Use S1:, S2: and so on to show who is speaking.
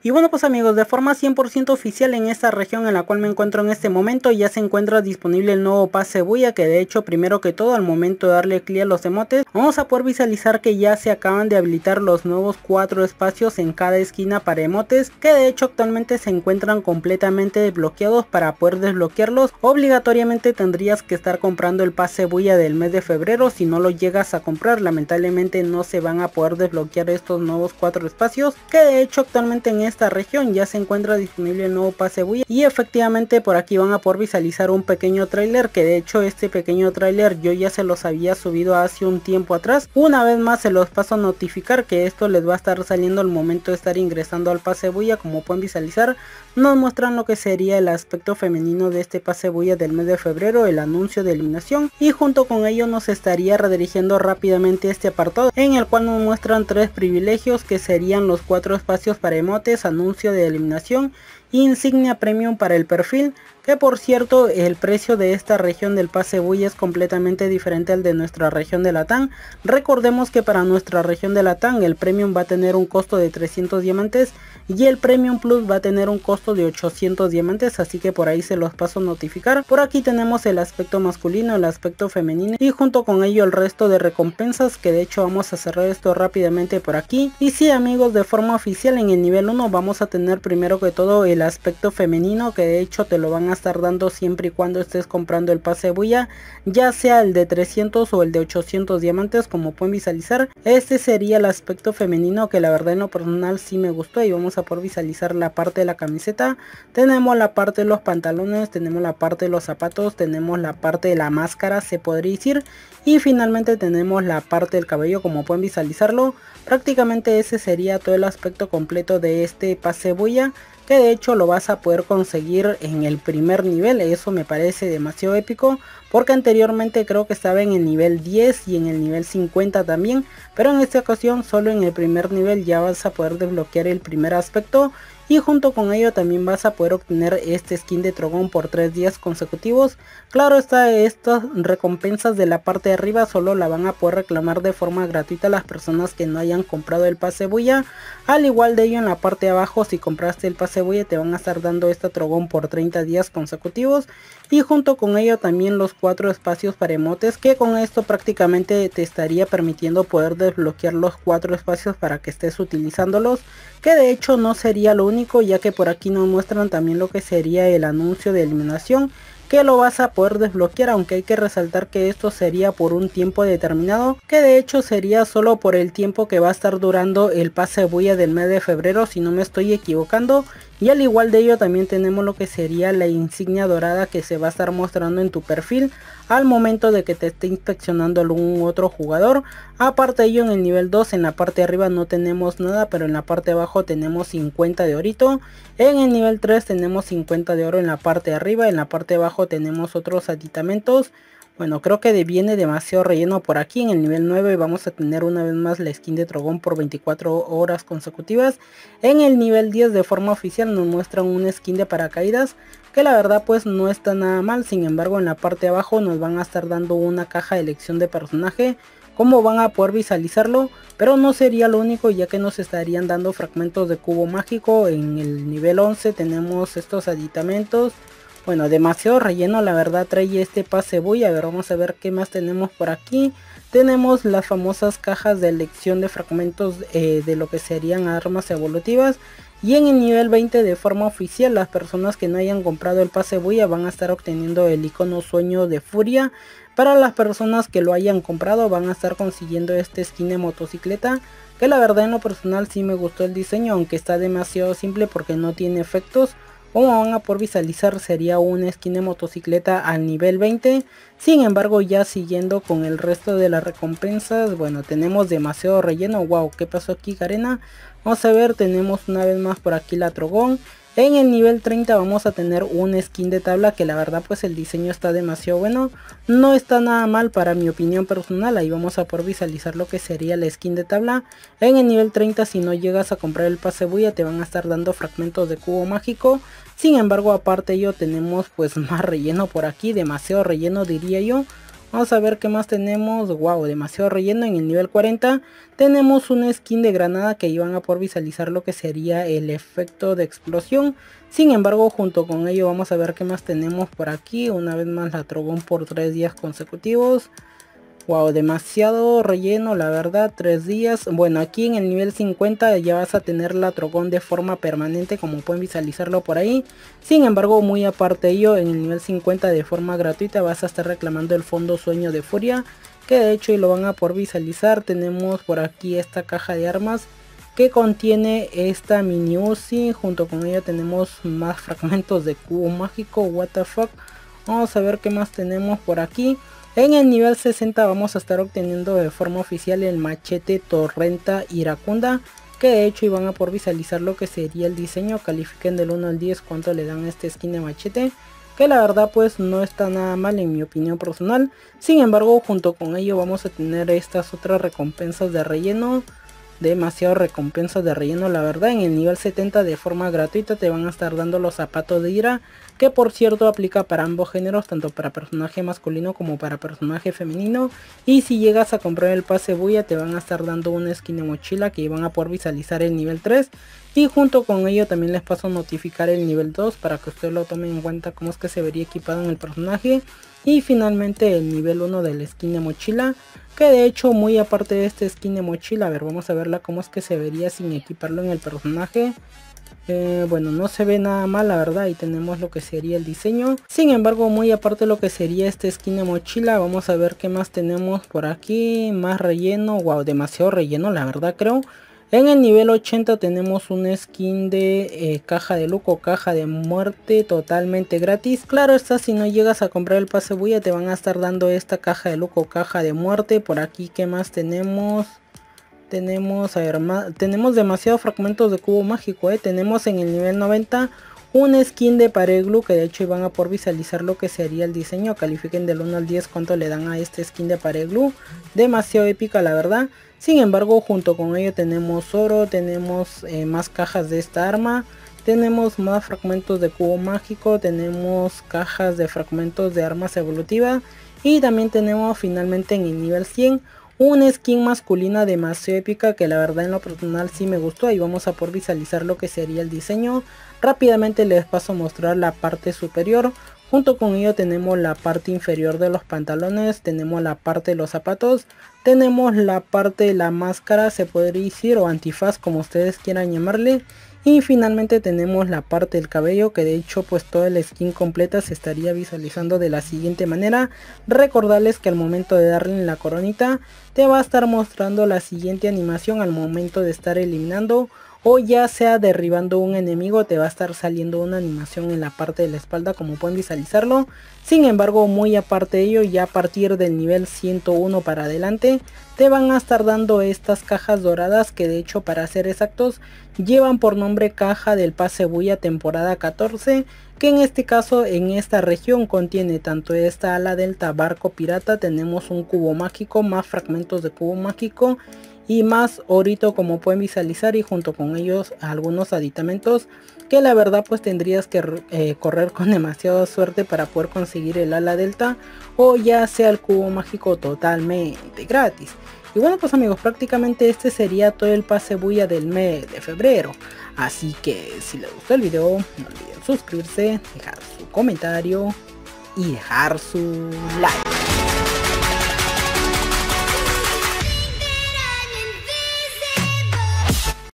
S1: Y bueno pues amigos, de forma 100% oficial en esta región en la cual me encuentro en este momento ya se encuentra disponible el nuevo pase bulla que de hecho primero que todo al momento de darle clic a los emotes vamos a poder visualizar que ya se acaban de habilitar los nuevos cuatro espacios en cada esquina para emotes que de hecho actualmente se encuentran completamente desbloqueados para poder desbloquearlos obligatoriamente tendrías que estar comprando el pase bulla del mes de febrero si no lo llegas a comprar lamentablemente no se van a poder desbloquear estos nuevos cuatro espacios que de hecho actualmente en esta región ya se encuentra disponible el nuevo pase bulla y efectivamente por aquí van a por visualizar un pequeño tráiler que de hecho este pequeño tráiler yo ya se los había subido hace un tiempo atrás una vez más se los paso a notificar que esto les va a estar saliendo al momento de estar ingresando al pase bulla como pueden visualizar nos muestran lo que sería el aspecto femenino de este pase bulla del mes de febrero el anuncio de iluminación y junto con ello nos estaría redirigiendo rápidamente este apartado en el cual nos muestran tres privilegios que serían los cuatro espacios para emotes anuncio de eliminación, insignia premium para el perfil, que por cierto el precio de esta región del pase es completamente diferente al de nuestra región de Latam. Recordemos que para nuestra región de Latam el premium va a tener un costo de 300 diamantes y el premium plus va a tener un costo de 800 diamantes, así que por ahí se los paso a notificar. Por aquí tenemos el aspecto masculino, el aspecto femenino y junto con ello el resto de recompensas que de hecho vamos a cerrar esto rápidamente por aquí. Y si amigos de forma oficial en el nivel 1 vamos a tener primero que todo el aspecto femenino que de hecho te lo van a estar dando siempre y cuando estés comprando el pase bulla ya sea el de 300 o el de 800 diamantes como pueden visualizar este sería el aspecto femenino que la verdad en lo personal sí me gustó y vamos a por visualizar la parte de la camiseta tenemos la parte de los pantalones tenemos la parte de los zapatos tenemos la parte de la máscara se podría decir y finalmente tenemos la parte del cabello como pueden visualizarlo prácticamente ese sería todo el aspecto completo de este este pase bulla que de hecho lo vas a poder conseguir en el primer nivel, eso me parece demasiado épico, porque anteriormente creo que estaba en el nivel 10 y en el nivel 50 también, pero en esta ocasión solo en el primer nivel ya vas a poder desbloquear el primer aspecto y junto con ello también vas a poder obtener este skin de trogón por 3 días consecutivos. Claro está, estas recompensas de la parte de arriba solo la van a poder reclamar de forma gratuita las personas que no hayan comprado el pase bulla. Al igual de ello en la parte de abajo si compraste el pase bulla te van a estar dando este Trogón por 30 días consecutivos. Y junto con ello también los cuatro espacios para emotes que con esto prácticamente te estaría permitiendo poder desbloquear los cuatro espacios para que estés utilizándolos. Que de hecho no sería lo único ya que por aquí nos muestran también lo que sería el anuncio de eliminación que lo vas a poder desbloquear aunque hay que resaltar que esto sería por un tiempo determinado que de hecho sería solo por el tiempo que va a estar durando el pase bulla del mes de febrero si no me estoy equivocando y al igual de ello también tenemos lo que sería la insignia dorada que se va a estar mostrando en tu perfil al momento de que te esté inspeccionando algún otro jugador. Aparte de ello en el nivel 2 en la parte de arriba no tenemos nada pero en la parte de abajo tenemos 50 de orito. En el nivel 3 tenemos 50 de oro en la parte de arriba, en la parte de abajo tenemos otros aditamentos. Bueno, creo que viene demasiado relleno por aquí. En el nivel 9 vamos a tener una vez más la skin de Trogón por 24 horas consecutivas. En el nivel 10 de forma oficial nos muestran un skin de paracaídas que la verdad pues no está nada mal. Sin embargo en la parte de abajo nos van a estar dando una caja de elección de personaje. como van a poder visualizarlo, pero no sería lo único ya que nos estarían dando fragmentos de cubo mágico. En el nivel 11 tenemos estos aditamentos bueno, demasiado relleno la verdad trae este pase voy A ver, vamos a ver qué más tenemos por aquí. Tenemos las famosas cajas de elección de fragmentos eh, de lo que serían armas evolutivas. Y en el nivel 20 de forma oficial, las personas que no hayan comprado el pase bulla van a estar obteniendo el icono sueño de furia. Para las personas que lo hayan comprado van a estar consiguiendo este skin de motocicleta. Que la verdad en lo personal sí me gustó el diseño, aunque está demasiado simple porque no tiene efectos. Como van a por visualizar sería una skin de motocicleta al nivel 20. Sin embargo ya siguiendo con el resto de las recompensas. Bueno tenemos demasiado relleno. Wow, ¿qué pasó aquí Garena Vamos a ver, tenemos una vez más por aquí la Trogón. En el nivel 30 vamos a tener un skin de tabla que la verdad pues el diseño está demasiado bueno. No está nada mal para mi opinión personal. Ahí vamos a por visualizar lo que sería la skin de tabla. En el nivel 30 si no llegas a comprar el pase bulla te van a estar dando fragmentos de cubo mágico. Sin embargo aparte yo tenemos pues más relleno por aquí. Demasiado relleno diría yo. Vamos a ver qué más tenemos. Wow, demasiado relleno. En el nivel 40 tenemos una skin de granada que iban a por visualizar lo que sería el efecto de explosión. Sin embargo, junto con ello vamos a ver qué más tenemos por aquí. Una vez más la Trogón por tres días consecutivos. Wow, demasiado relleno, la verdad, tres días. Bueno, aquí en el nivel 50 ya vas a tener la trocón de forma permanente, como pueden visualizarlo por ahí. Sin embargo, muy aparte de ello, en el nivel 50 de forma gratuita vas a estar reclamando el fondo sueño de furia, que de hecho y lo van a por visualizar. Tenemos por aquí esta caja de armas que contiene esta mini Uzi. Junto con ella tenemos más fragmentos de cubo mágico, what the fuck. Vamos a ver qué más tenemos por aquí. En el nivel 60 vamos a estar obteniendo de forma oficial el machete torrenta iracunda. Que de hecho iban a por visualizar lo que sería el diseño. Califiquen del 1 al 10 cuánto le dan a este skin de machete. Que la verdad pues no está nada mal en mi opinión personal. Sin embargo junto con ello vamos a tener estas otras recompensas de relleno demasiado recompensas de relleno la verdad en el nivel 70 de forma gratuita te van a estar dando los zapatos de ira que por cierto aplica para ambos géneros, tanto para personaje masculino como para personaje femenino. Y si llegas a comprar el pase bulla te van a estar dando una skin de mochila que van a poder visualizar el nivel 3. Y junto con ello también les paso a notificar el nivel 2 para que usted lo tomen en cuenta cómo es que se vería equipado en el personaje. Y finalmente el nivel 1 del skin de mochila. Que de hecho muy aparte de este skin de mochila, a ver vamos a verla cómo es que se vería sin equiparlo en el personaje. Eh, bueno, no se ve nada mal la verdad y tenemos lo que sería el diseño. Sin embargo, muy aparte lo que sería esta de mochila, vamos a ver qué más tenemos por aquí. Más relleno, wow, demasiado relleno la verdad creo. En el nivel 80 tenemos un skin de eh, caja de luco, caja de muerte totalmente gratis. Claro está, si no llegas a comprar el pase bulla te van a estar dando esta caja de luco, caja de muerte. Por aquí, ¿qué más tenemos? Tenemos, a tenemos demasiados fragmentos de cubo mágico, ¿eh? Tenemos en el nivel 90 un skin de Pareglu que de hecho iban a por visualizar lo que sería el diseño. Califiquen del 1 al 10 cuánto le dan a este skin de Pareglu. Demasiado épica la verdad. Sin embargo, junto con ello tenemos oro, tenemos eh, más cajas de esta arma. Tenemos más fragmentos de cubo mágico, tenemos cajas de fragmentos de armas evolutivas. Y también tenemos finalmente en el nivel 100 una skin masculina demasiado épica que la verdad en lo personal sí me gustó. y vamos a por visualizar lo que sería el diseño. Rápidamente les paso a mostrar la parte superior. Junto con ello tenemos la parte inferior de los pantalones, tenemos la parte de los zapatos, tenemos la parte de la máscara, se podría decir, o antifaz como ustedes quieran llamarle y finalmente tenemos la parte del cabello que de hecho pues toda la skin completa se estaría visualizando de la siguiente manera recordarles que al momento de darle en la coronita te va a estar mostrando la siguiente animación al momento de estar eliminando o ya sea derribando un enemigo te va a estar saliendo una animación en la parte de la espalda como pueden visualizarlo. Sin embargo muy aparte de ello ya a partir del nivel 101 para adelante te van a estar dando estas cajas doradas que de hecho para ser exactos llevan por nombre caja del pase bulla temporada 14 que en este caso en esta región contiene tanto esta ala delta barco pirata tenemos un cubo mágico más fragmentos de cubo mágico y más orito como pueden visualizar y junto con ellos algunos aditamentos que la verdad pues tendrías que eh, correr con demasiada suerte para poder conseguir el ala delta o ya sea el cubo mágico totalmente gratis. Y bueno pues amigos, prácticamente este sería todo el pase bulla del mes de febrero. Así que si les gustó el video, no olviden suscribirse, dejar su comentario y dejar su like.